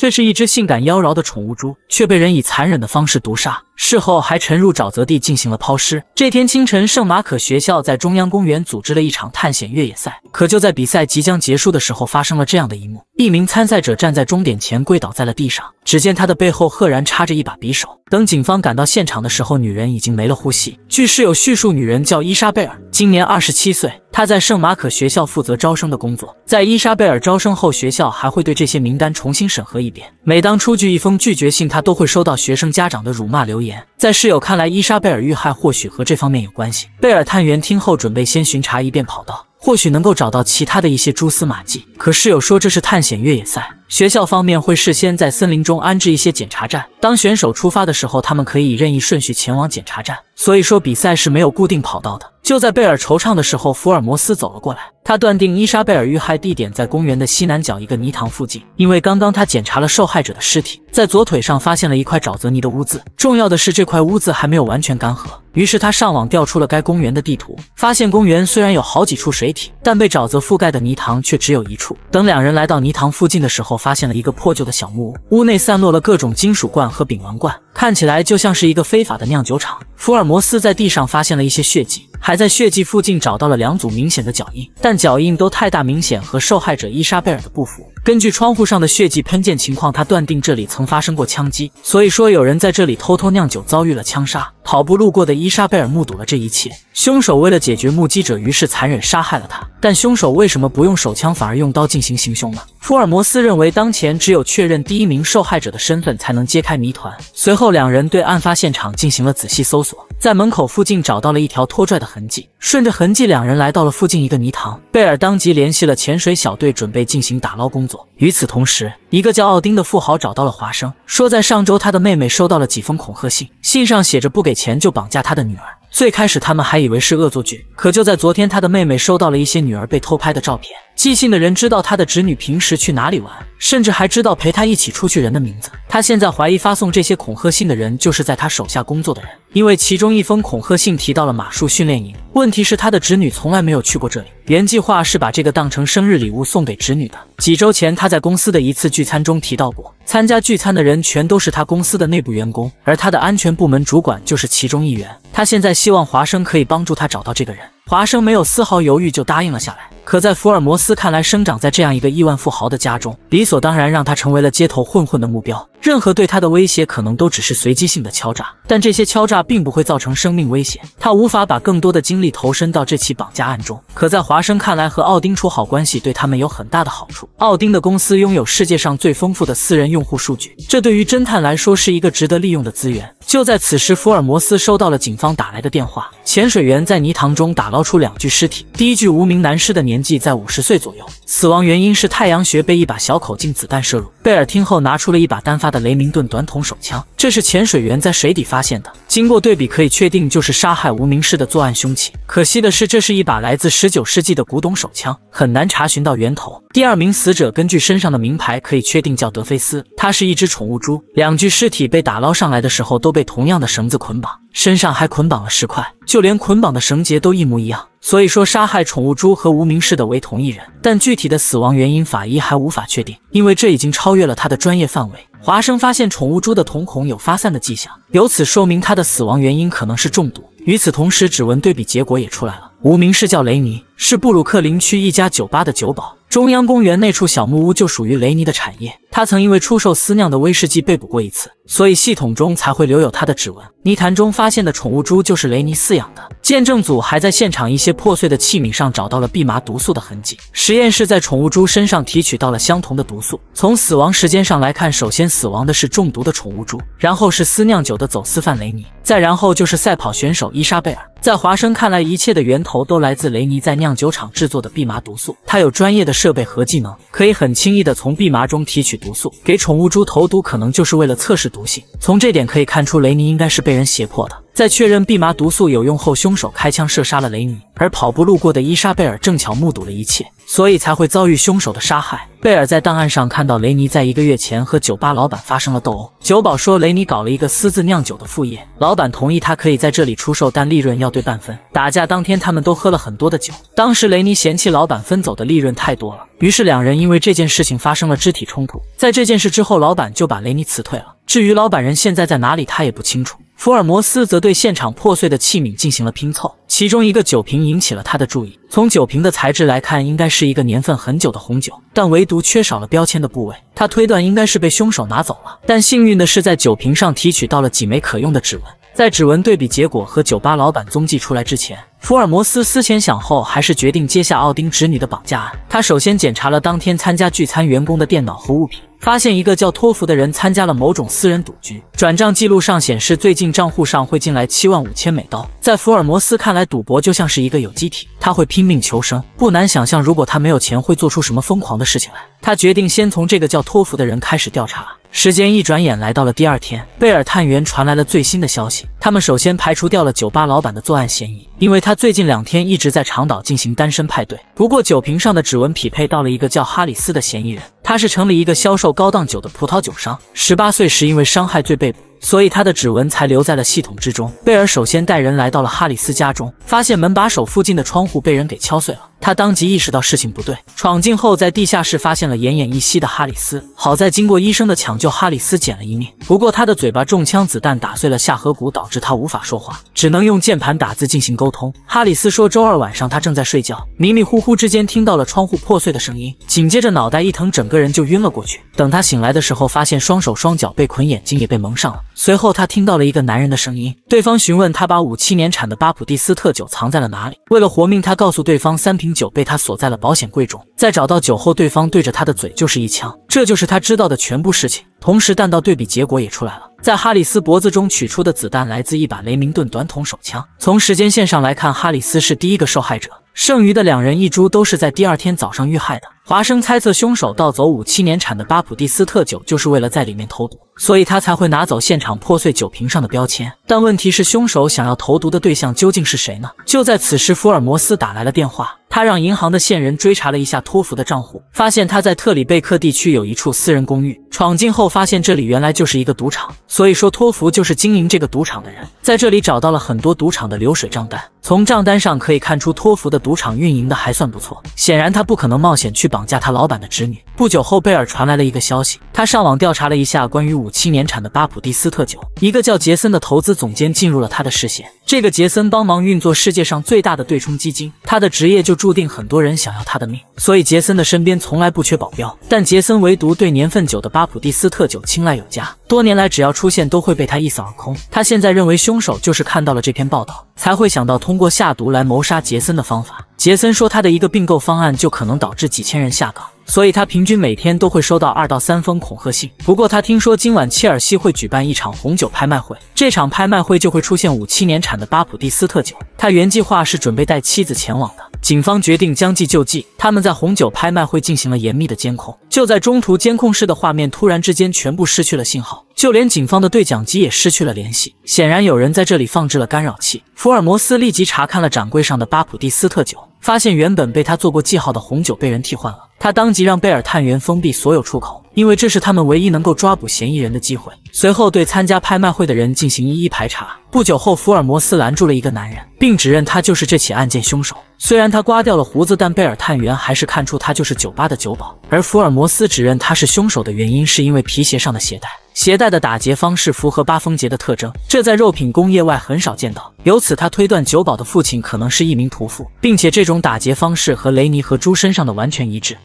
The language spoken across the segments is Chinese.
这是一只性感妖娆的宠物猪，却被人以残忍的方式毒杀。事后还沉入沼泽地进行了抛尸。这天清晨，圣马可学校在中央公园组织了一场探险越野赛。可就在比赛即将结束的时候，发生了这样的一幕：一名参赛者站在终点前跪倒在了地上，只见他的背后赫然插着一把匕首。等警方赶到现场的时候，女人已经没了呼吸。据室友叙述，女人叫伊莎贝尔，今年二十七岁，她在圣马可学校负责招生的工作。在伊莎贝尔招生后，学校还会对这些名单重新审核一遍。每当出具一封拒绝信，她都会收到学生家长的辱骂留言。在室友看来，伊莎贝尔遇害或许和这方面有关系。贝尔探员听后，准备先巡查一遍跑道，或许能够找到其他的一些蛛丝马迹。可室友说，这是探险越野赛，学校方面会事先在森林中安置一些检查站，当选手出发的时候，他们可以任意顺序前往检查站。所以说比赛是没有固定跑道的。就在贝尔惆怅的时候，福尔摩斯走了过来。他断定伊莎贝尔遇害地点在公园的西南角一个泥塘附近，因为刚刚他检查了受害者的尸体，在左腿上发现了一块沼泽泥的污渍。重要的是这块污渍还没有完全干涸。于是他上网调出了该公园的地图，发现公园虽然有好几处水体，但被沼泽覆盖的泥塘却只有一处。等两人来到泥塘附近的时候，发现了一个破旧的小木屋，屋内散落了各种金属罐和丙烷罐，看起来就像是一个非法的酿酒厂。福尔。摩斯在地上发现了一些血迹，还在血迹附近找到了两组明显的脚印，但脚印都太大，明显和受害者伊莎贝尔的不符。根据窗户上的血迹喷溅情况，他断定这里曾发生过枪击，所以说有人在这里偷偷酿酒，遭遇了枪杀。跑步路过的伊莎贝尔目睹了这一切，凶手为了解决目击者，于是残忍杀害了他。但凶手为什么不用手枪，反而用刀进行行凶呢？福尔摩斯认为，当前只有确认第一名受害者的身份，才能揭开谜团。随后，两人对案发现场进行了仔细搜索，在门口附近找到了一条拖拽的痕迹，顺着痕迹，两人来到了附近一个泥塘。贝尔当即联系了潜水小队，准备进行打捞工作。与此同时，一个叫奥丁的富豪找到了华生，说在上周他的妹妹收到了几封恐吓信，信上写着不给钱就绑架他的女儿。最开始他们还以为是恶作剧，可就在昨天，他的妹妹收到了一些女儿被偷拍的照片。寄信的人知道他的侄女平时去哪里玩。甚至还知道陪他一起出去人的名字。他现在怀疑发送这些恐吓信的人就是在他手下工作的人，因为其中一封恐吓信提到了马术训练营。问题是他的侄女从来没有去过这里。原计划是把这个当成生日礼物送给侄女的。几周前他在公司的一次聚餐中提到过，参加聚餐的人全都是他公司的内部员工，而他的安全部门主管就是其中一员。他现在希望华生可以帮助他找到这个人。华生没有丝毫犹豫就答应了下来。可在福尔摩斯看来，生长在这样一个亿万富豪的家中，此。所当然，让他成为了街头混混的目标。任何对他的威胁可能都只是随机性的敲诈，但这些敲诈并不会造成生命威胁。他无法把更多的精力投身到这起绑架案中。可在华生看来，和奥丁处好关系对他们有很大的好处。奥丁的公司拥有世界上最丰富的私人用户数据，这对于侦探来说是一个值得利用的资源。就在此时，福尔摩斯收到了警方打来的电话：潜水员在泥塘中打捞出两具尸体，第一具无名男尸的年纪在五十岁左右，死亡原因是太阳穴被一把小口。进子弹射入，贝尔听后拿出了一把单发的雷明顿短筒手枪，这是潜水员在水底发现的。经过对比，可以确定就是杀害无名氏的作案凶器。可惜的是，这是一把来自十九世纪的古董手枪，很难查询到源头。第二名死者根据身上的名牌可以确定叫德菲斯，他是一只宠物猪。两具尸体被打捞上来的时候都被同样的绳子捆绑，身上还捆绑了石块，就连捆绑的绳结都一模一样。所以说，杀害宠物猪和无名氏的为同一人，但具体的死亡原因，法医还无法确定，因为这已经超越了他的专业范围。华生发现宠物猪的瞳孔有发散的迹象，由此说明它的死亡原因可能是中毒。与此同时，指纹对比结果也出来了，无名氏叫雷尼，是布鲁克林区一家酒吧的酒保。中央公园那处小木屋就属于雷尼的产业。他曾因为出售私酿的威士忌被捕过一次，所以系统中才会留有他的指纹。泥潭中发现的宠物猪就是雷尼饲养的。见证组还在现场一些破碎的器皿上找到了蓖麻毒素的痕迹，实验室在宠物猪身上提取到了相同的毒素。从死亡时间上来看，首先。死亡的是中毒的宠物猪，然后是私酿酒的走私犯雷尼。再然后就是赛跑选手伊莎贝尔，在华生看来，一切的源头都来自雷尼在酿酒厂制作的蓖麻毒素。他有专业的设备和技能，可以很轻易地从蓖麻中提取毒素，给宠物猪投毒，可能就是为了测试毒性。从这点可以看出，雷尼应该是被人胁迫的。在确认蓖麻毒素有用后，凶手开枪射杀了雷尼。而跑步路过的伊莎贝尔正巧目睹了一切，所以才会遭遇凶手的杀害。贝尔在档案上看到，雷尼在一个月前和酒吧老板发生了斗殴。酒保说，雷尼搞了一个私自酿酒的副业。老。老板同意他可以在这里出售，但利润要对半分。打架当天，他们都喝了很多的酒。当时雷尼嫌弃老板分走的利润太多了，于是两人因为这件事情发生了肢体冲突。在这件事之后，老板就把雷尼辞退了。至于老板人现在在哪里，他也不清楚。福尔摩斯则对现场破碎的器皿进行了拼凑，其中一个酒瓶引起了他的注意。从酒瓶的材质来看，应该是一个年份很久的红酒，但唯独缺少了标签的部位。他推断应该是被凶手拿走了。但幸运的是，在酒瓶上提取到了几枚可用的指纹。在指纹对比结果和酒吧老板踪迹出来之前，福尔摩斯思前想后，还是决定接下奥丁侄女的绑架案。他首先检查了当天参加聚餐员工的电脑和物品，发现一个叫托福的人参加了某种私人赌局，转账记录上显示最近账户上会进来七万五千美刀。在福尔摩斯看来，赌博就像是一个有机体，他会拼命求生。不难想象，如果他没有钱，会做出什么疯狂的事情来。他决定先从这个叫托福的人开始调查。时间一转眼来到了第二天，贝尔探员传来了最新的消息。他们首先排除掉了酒吧老板的作案嫌疑，因为他最近两天一直在长岛进行单身派对。不过，酒瓶上的指纹匹配到了一个叫哈里斯的嫌疑人，他是城里一个销售高档酒的葡萄酒商，十八岁时因为伤害罪被捕。所以他的指纹才留在了系统之中。贝尔首先带人来到了哈里斯家中，发现门把手附近的窗户被人给敲碎了。他当即意识到事情不对，闯进后在地下室发现了奄奄一息的哈里斯。好在经过医生的抢救，哈里斯捡了一命。不过他的嘴巴中枪，子弹打碎了下颌骨，导致他无法说话，只能用键盘打字进行沟通。哈里斯说，周二晚上他正在睡觉，迷迷糊糊之间听到了窗户破碎的声音，紧接着脑袋一疼，整个人就晕了过去。等他醒来的时候，发现双手双脚被捆，眼睛也被蒙上了。随后，他听到了一个男人的声音。对方询问他把五七年产的巴普蒂斯特酒藏在了哪里。为了活命，他告诉对方三瓶酒被他锁在了保险柜中。在找到酒后，对方对着他的嘴就是一枪。这就是他知道的全部事情。同时，弹道对比结果也出来了，在哈里斯脖子中取出的子弹来自一把雷明顿短筒手枪。从时间线上来看，哈里斯是第一个受害者，剩余的两人一株都是在第二天早上遇害的。华生猜测，凶手盗走五七年产的巴普蒂斯特酒，就是为了在里面投毒，所以他才会拿走现场破碎酒瓶上的标签。但问题是，凶手想要投毒的对象究竟是谁呢？就在此时，福尔摩斯打来了电话，他让银行的线人追查了一下托福的账户，发现他在特里贝克地区有一处私人公寓。闯进后，发现这里原来就是一个赌场，所以说托福就是经营这个赌场的人。在这里找到了很多赌场的流水账单，从账单上可以看出，托福的赌场运营的还算不错。显然，他不可能冒险去绑。绑架他老板的侄女。不久后，贝尔传来了一个消息，他上网调查了一下关于五七年产的巴普蒂斯特酒。一个叫杰森的投资总监进入了他的视线。这个杰森帮忙运作世界上最大的对冲基金，他的职业就注定很多人想要他的命，所以杰森的身边从来不缺保镖。但杰森唯独对年份酒的巴普蒂斯特酒青睐有加，多年来只要出现都会被他一扫而空。他现在认为凶手就是看到了这篇报道，才会想到通过下毒来谋杀杰森的方法。杰森说，他的一个并购方案就可能导致几千人下岗，所以他平均每天都会收到二到三封恐吓信。不过，他听说今晚切尔西会举办一场红酒拍卖会，这场拍卖会就会出现五七年产的巴普蒂斯特酒。他原计划是准备带妻子前往的。警方决定将计就计，他们在红酒拍卖会进行了严密的监控。就在中途，监控室的画面突然之间全部失去了信号，就连警方的对讲机也失去了联系。显然，有人在这里放置了干扰器。福尔摩斯立即查看了展柜上的巴普蒂斯特酒。发现原本被他做过记号的红酒被人替换了。他当即让贝尔探员封闭所有出口，因为这是他们唯一能够抓捕嫌疑人的机会。随后对参加拍卖会的人进行一一排查。不久后，福尔摩斯拦住了一个男人，并指认他就是这起案件凶手。虽然他刮掉了胡子，但贝尔探员还是看出他就是酒吧的酒保。而福尔摩斯指认他是凶手的原因，是因为皮鞋上的鞋带，鞋带的打结方式符合八风结的特征，这在肉品工业外很少见到。由此，他推断酒保的父亲可能是一名屠夫，并且这种打结方式和雷尼和猪身上的完全一致。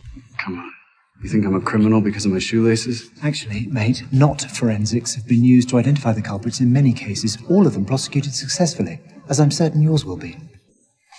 You think I'm a criminal because of my shoelaces? Actually, mate, not forensics have been used to identify the culprits in many cases, all of them prosecuted successfully, as I'm certain yours will be.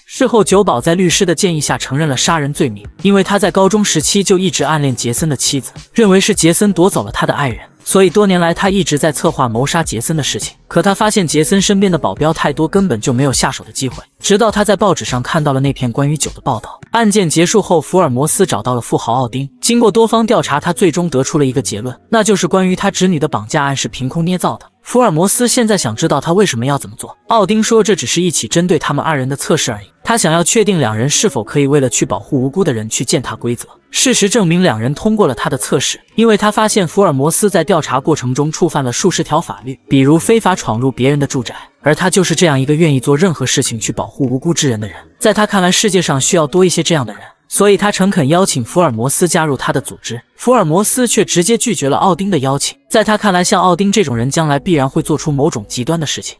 事后，酒保在律师的建议下承认了杀人罪名，因为他在高中时期就一直暗恋杰森的妻子，认为是杰森夺走了他的爱人，所以多年来他一直在策划谋杀杰森的事情。可他发现杰森身边的保镖太多，根本就没有下手的机会。直到他在报纸上看到了那篇关于酒的报道，案件结束后，福尔摩斯找到了富豪奥丁。经过多方调查，他最终得出了一个结论，那就是关于他侄女的绑架案是凭空捏造的。福尔摩斯现在想知道他为什么要这么做。奥丁说，这只是一起针对他们二人的测试而已。他想要确定两人是否可以为了去保护无辜的人去践踏规则。事实证明，两人通过了他的测试，因为他发现福尔摩斯在调查过程中触犯了数十条法律，比如非法闯入别人的住宅。而他就是这样一个愿意做任何事情去保护无辜之人的人。在他看来，世界上需要多一些这样的人。所以他诚恳邀请福尔摩斯加入他的组织，福尔摩斯却直接拒绝了奥丁的邀请。在他看来，像奥丁这种人，将来必然会做出某种极端的事情。